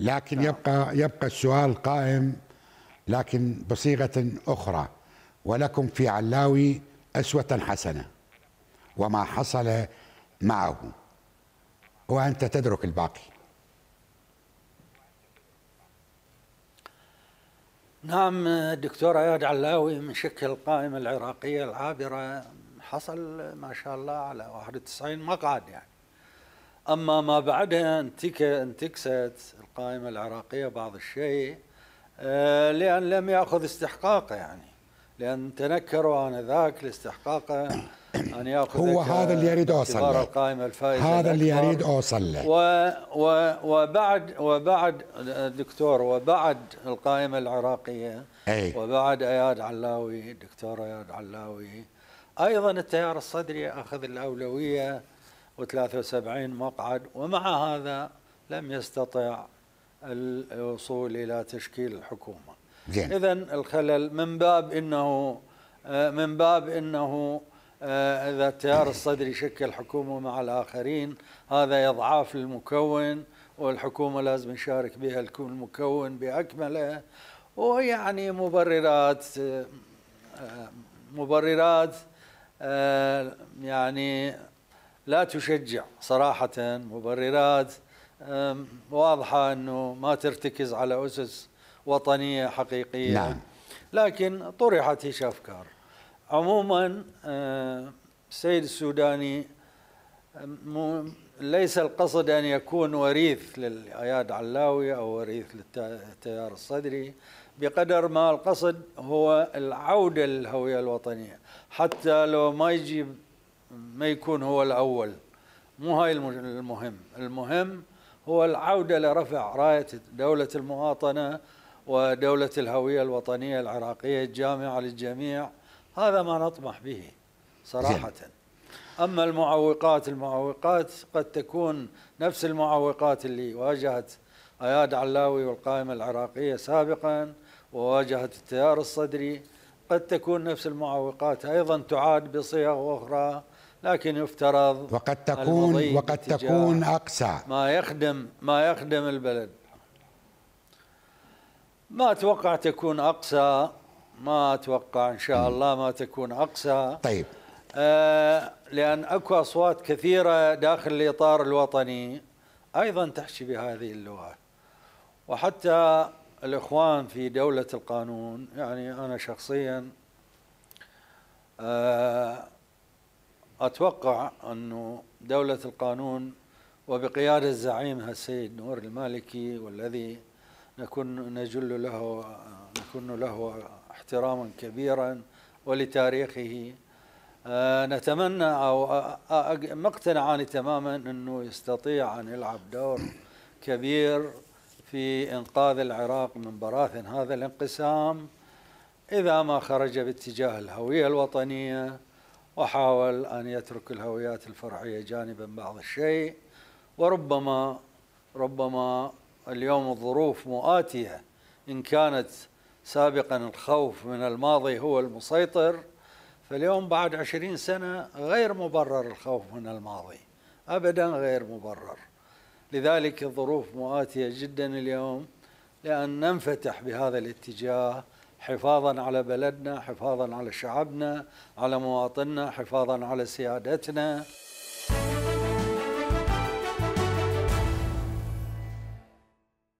لكن نعم. يبقى يبقى السؤال قائم لكن بصيغه اخرى ولكم في علاوي اسوه حسنه وما حصل معه وانت تدرك الباقي نعم دكتور اياد علاوي من شكل القائمه العراقيه العابره حصل ما شاء الله على 91 مقعد يعني أما ما بعدها انتكست القائمة العراقية بعض الشيء آه، لأن لم يأخذ استحقاقه يعني لأن تنكروا آنذاك لاستحقاقه أن يأخذ هو هذا اللي يريد أوصل له القائمة الفائزة هذا اللي يريد أوصل له و و وبعد وبعد دكتور وبعد القائمة العراقية أي. وبعد أياد علاوي دكتور أياد علاوي أيضا التيار الصدري أخذ الأولوية 173 مقعد ومع هذا لم يستطع الوصول إلى تشكيل الحكومة إذا الخلل من باب أنه من باب أنه آه، إذا التيار الصدري شكل حكومة مع الآخرين هذا يضعاف المكون والحكومة لازم يشارك بها المكون بأكمله ويعني مبررات آه، مبررات آه، يعني لا تشجع صراحة مبررات واضحة أنه ما ترتكز على أسس وطنية حقيقية نعم. لكن طرحت هي أفكار عموما السيد السوداني ليس القصد أن يكون وريث للأياد علاوي أو وريث للتيار الصدري بقدر ما القصد هو العودة للهوية الوطنية حتى لو ما يجيب ما يكون هو الأول مو هاي المهم المهم هو العودة لرفع راية دولة المواطنة ودولة الهوية الوطنية العراقية الجامعة للجميع هذا ما نطمح به صراحة أما المعوقات المعوقات قد تكون نفس المعوقات اللي واجهت اياد علاوي والقائمه العراقيه سابقا وواجهت التيار الصدري قد تكون نفس المعوقات ايضا تعاد بصيغ اخرى لكن يفترض وقد تكون وقد تكون اقسى ما يخدم ما يخدم البلد ما اتوقع تكون اقسى ما اتوقع ان شاء الله ما تكون اقسى طيب آه لان اكو اصوات كثيره داخل الاطار الوطني ايضا تحشي بهذه اللغه وحتى الاخوان في دوله القانون يعني انا شخصيا آه أتوقع أنه دولة القانون وبقيادة زعيمها السيد نور المالكي والذي نكون نجل له نكون له احتراما كبيرا ولتاريخه آه، نتمنى او مقتنعان تماما انه يستطيع ان يلعب دور كبير في انقاذ العراق من براثن هذا الانقسام اذا ما خرج باتجاه الهويه الوطنيه وحاول أن يترك الهويات الفرعية جانبا بعض الشيء وربما ربما اليوم الظروف مؤاتية إن كانت سابقا الخوف من الماضي هو المسيطر فاليوم بعد عشرين سنة غير مبرر الخوف من الماضي أبدا غير مبرر لذلك الظروف مؤاتية جدا اليوم لأن ننفتح بهذا الاتجاه حفاظا على بلدنا حفاظا على شعبنا على مواطننا حفاظا على سيادتنا